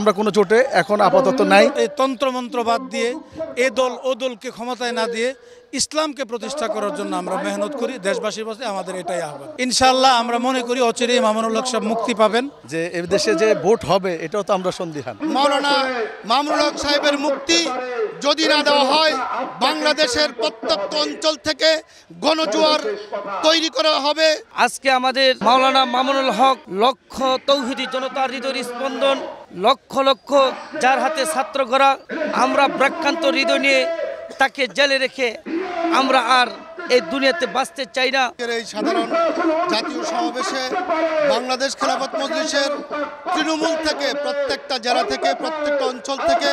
আমরা কোনো জোটে এখন আপাতত নাই এই তন্ত্রমন্ত্র বাদ দিয়ে এ দল ও দলকে ক্ষমতায় না দিয়ে ইসলামকে প্রতিষ্ঠা করার জন্য আমরা মেহনত করি দেশবাসীর পাশে আমাদের এটাই আহ্বান ইনশাল্লাহ আমরা মনে করি অচিরেই মামুনুল হক সাহেব মুক্তি পাবেন যে এ দেশে যে ভোট হবে এটাও তো আমরা সন্দিহান মাওলানা মামুনুল হক সাহেবের মুক্তি যদি না দেওয়া হয় বাংলাদেশের প্রত্যক্ত অঞ্চল থেকে গণজোয়ার তৈরি করা হবে আজকে আমাদের মাওলানা মামুনুল হক লক্ষ তৌহিদি জনতার হৃদয় স্পন্দন লক্ষ লক্ষ যার হাতে ছাত্র করা আমরা ব্রাক্রান্ত হৃদয় নিয়ে তাকে জেলে রেখে আমরা আর এই দুনিয়াতে বাঁচতে চাই না এই সাধারণ জাতীয় সমাবেশে বাংলাদেশ খেলাফত মজলিসের তৃণমূল থেকে প্রত্যেকটা জেলা থেকে প্রত্যেকটা অঞ্চল থেকে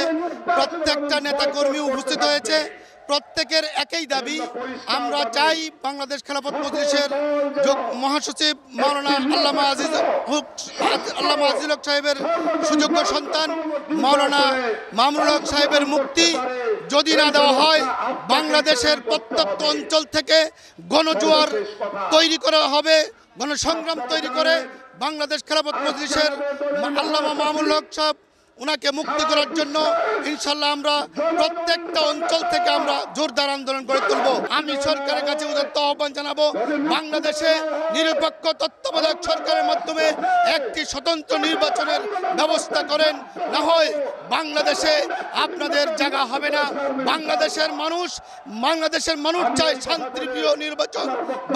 প্রত্যেকটা নেতাকর্মী উপস্থিত হয়েছে প্রত্যেকের একই দাবি আমরা চাই বাংলাদেশ খেলাফত মজলিসের মহাসচিব মাওলানা আল্লামা আজিজ হুক আল্লামা আজিজুল হক সাহেবের সুযোগ্য সন্তান মাওলানা মামুল হক সাহেবের মুক্তি যদি না দেওয়া হয় বাংলাদেশের প্রত্যক্ষ অঞ্চল থেকে গণজোয়ার তৈরি করা হবে গণসংগ্রাম তৈরি করে বাংলাদেশ খেলাফত মজলিসের আল্লামা মামুল হক সাহেব ওনাকে মুক্তি করার জন্য ইনশাল্লাহ আমরা প্রত্যেকটা অঞ্চল থেকে আমরা জোরদার আন্দোলন করে তুলব আমি সরকারের কাছে উদত্ত আহ্বান জানাবো বাংলাদেশে নিরপেক্ষ তত্ত্বাবধায়ক সরকারের মাধ্যমে একটি স্বতন্ত্র নির্বাচনের ব্যবস্থা করেন না হয় বাংলাদেশে আপনাদের জায়গা হবে না বাংলাদেশের মানুষ বাংলাদেশের মানুষ চায় শান্তিপ্রিয় নির্বাচন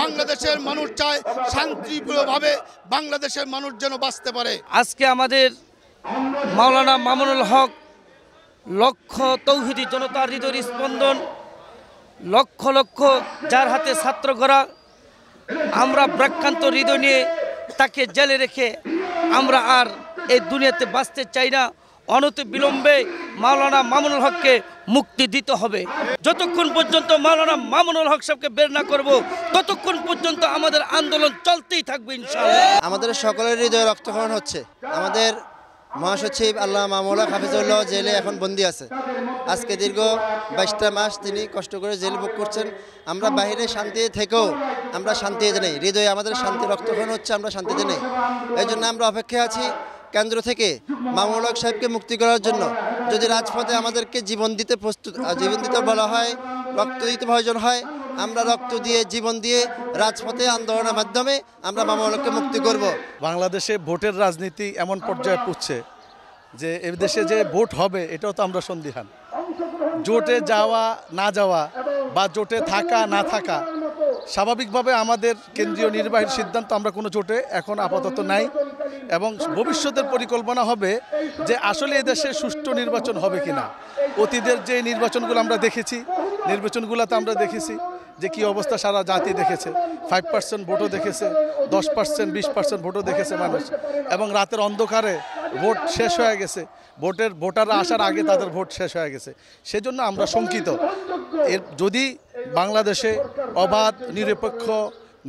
বাংলাদেশের মানুষ চায় শান্তিপ্রিয়ভাবে বাংলাদেশের মানুষ যেন বাঁচতে পারে আজকে আমাদের মাওলানা মামুনুল হক লক্ষ তৌহিদি জনতার হৃদয় স্পন্দন লক্ষ লক্ষ যার হাতে ছাত্র গড়া আমরা ব্রাক্রান্ত হৃদয় নিয়ে তাকে জেলে রেখে আমরা আর এই দুনিয়াতে বাঁচতে চাই না অনতি বিলম্বে মাওলানা মামুনুল হককে মুক্তি দিতে হবে যতক্ষণ পর্যন্ত মাওলানা মামুনুল হক সাহেবকে বের না করব ততক্ষণ পর্যন্ত আমাদের আন্দোলন চলতেই থাকবে ইনশাআল্লাহ আমাদের সকলের হৃদয়ে রক্তক্ষরণ হচ্ছে আমাদের মহাসচিব আল্লাহ মামুলা হাফিজুল্লাহ জেলে এখন বন্দি আছে আজকে দীর্ঘ বাইশটা মাস তিনি কষ্ট করে জেল বুক করছেন আমরা বাহিরে শান্তি থেকেও আমরা শান্তিতে নেই হৃদয়ে আমাদের শান্তি রক্তক্ষণ হচ্ছে আমরা শান্তিতে নেই এই জন্য আমরা অপেক্ষায় আছি কেন্দ্র থেকে মামুলক সাহেবকে মুক্তি করার জন্য যদি রাজপথে আমাদেরকে জীবন দিতে প্রস্তুত জীবন দিতে বলা হয় রক্ত দিতে প্রয়োজন হয় আমরা রক্ত দিয়ে জীবন দিয়ে রাজপথে আন্দোলনের মাধ্যমে আমরা বামলকে মুক্তি করব বাংলাদেশে ভোটের রাজনীতি এমন পর্যায়ে পুচ্ছে যে এদেশে যে ভোট হবে এটাও তো আমরা সন্দিহান জোটে যাওয়া না যাওয়া বা জোটে থাকা না থাকা স্বাভাবিকভাবে আমাদের কেন্দ্রীয় নির্বাহীর সিদ্ধান্ত আমরা কোনো জোটে এখন আপাতত নাই এবং ভবিষ্যতের পরিকল্পনা হবে যে আসলে এদেশে সুষ্ঠু নির্বাচন হবে কিনা অতীতের যে নির্বাচনগুলো আমরা দেখেছি নির্বাচনগুলোতে আমরা দেখেছি যে কি অবস্থা সারা জাতি দেখেছে ফাইভ পার্সেন্ট ভোটও দেখেছে দশ পার্সেন্ট বিশ পার্সেন্ট ভোটও দেখেছে মানুষ এবং রাতের অন্ধকারে ভোট শেষ হয়ে গেছে ভোটের ভোটাররা আসার আগে তাদের ভোট শেষ হয়ে গেছে সেজন্য আমরা শঙ্কিত এর যদি বাংলাদেশে অবাধ নিরপেক্ষ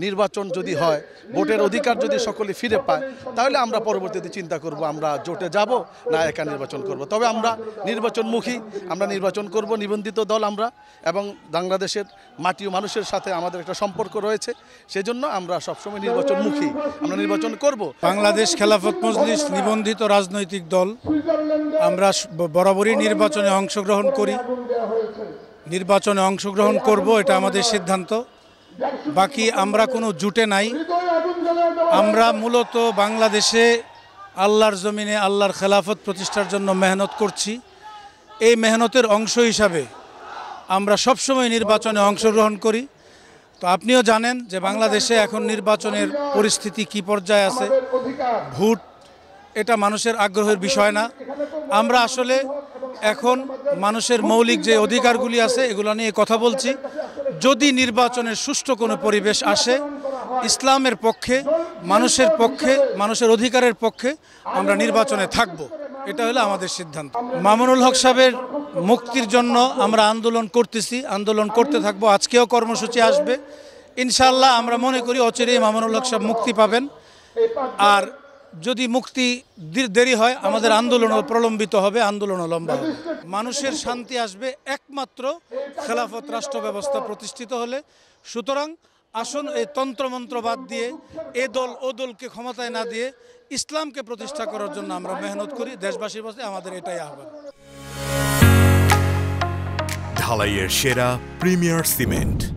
নির্বাচন যদি হয় ভোটের অধিকার যদি সকলে ফিরে পায় তাহলে আমরা পরবর্তীতে চিন্তা করব আমরা জোটে যাব না একা নির্বাচন করব তবে আমরা নির্বাচনমুখী আমরা নির্বাচন করব নিবন্ধিত দল আমরা এবং বাংলাদেশের মাটি ও মানুষের সাথে আমাদের একটা সম্পর্ক রয়েছে সেজন্য আমরা সবসময় নির্বাচনমুখী আমরা নির্বাচন করব বাংলাদেশ খেলাফত মজলিস নিবন্ধিত রাজনৈতিক দল আমরা বরাবরই নির্বাচনে অংশগ্রহণ করি নির্বাচনে অংশগ্রহণ করব এটা আমাদের সিদ্ধান্ত বাকি আমরা কোনো জুটে নাই আমরা মূলত বাংলাদেশে আল্লাহর জমিনে আল্লাহর খেলাফত প্রতিষ্ঠার জন্য মেহনত করছি এই মেহনতের অংশ হিসাবে আমরা সবসময় নির্বাচনে অংশগ্রহণ করি তো আপনিও জানেন যে বাংলাদেশে এখন নির্বাচনের পরিস্থিতি কি পর্যায়ে আছে ভোট এটা মানুষের আগ্রহের বিষয় না আমরা আসলে এখন মানুষের মৌলিক যে অধিকারগুলি আছে এগুলো নিয়ে কথা বলছি যদি নির্বাচনের সুষ্ঠু কোনো পরিবেশ আসে ইসলামের পক্ষে মানুষের পক্ষে মানুষের অধিকারের পক্ষে আমরা নির্বাচনে থাকব এটা হলো আমাদের সিদ্ধান্ত মামুনুল হক সাহেবের মুক্তির জন্য আমরা আন্দোলন করতেছি আন্দোলন করতে থাকব আজকেও কর্মসূচি আসবে ইনশাল্লাহ আমরা মনে করি অচিরেই মামুনুল হক সাহেব মুক্তি পাবেন আর যদি মুক্তি দেরি হয় আমাদের আন্দোলন প্রলম্বিত হবে আন্দোলন লম্বা হবে মানুষের শান্তি আসবে একমাত্র খেলাফত রাষ্ট্র ব্যবস্থা প্রতিষ্ঠিত হলে সুতরাং আসন এই তন্ত্রমন্ত্র বাদ দিয়ে এ দল ও দলকে ক্ষমতায় না দিয়ে ইসলামকে প্রতিষ্ঠা করার জন্য আমরা মেহনত করি দেশবাসীর পাশে আমাদের এটাই আহ্বান ঢালাইয়ের সেরা প্রিমিয়ার সিমেন্ট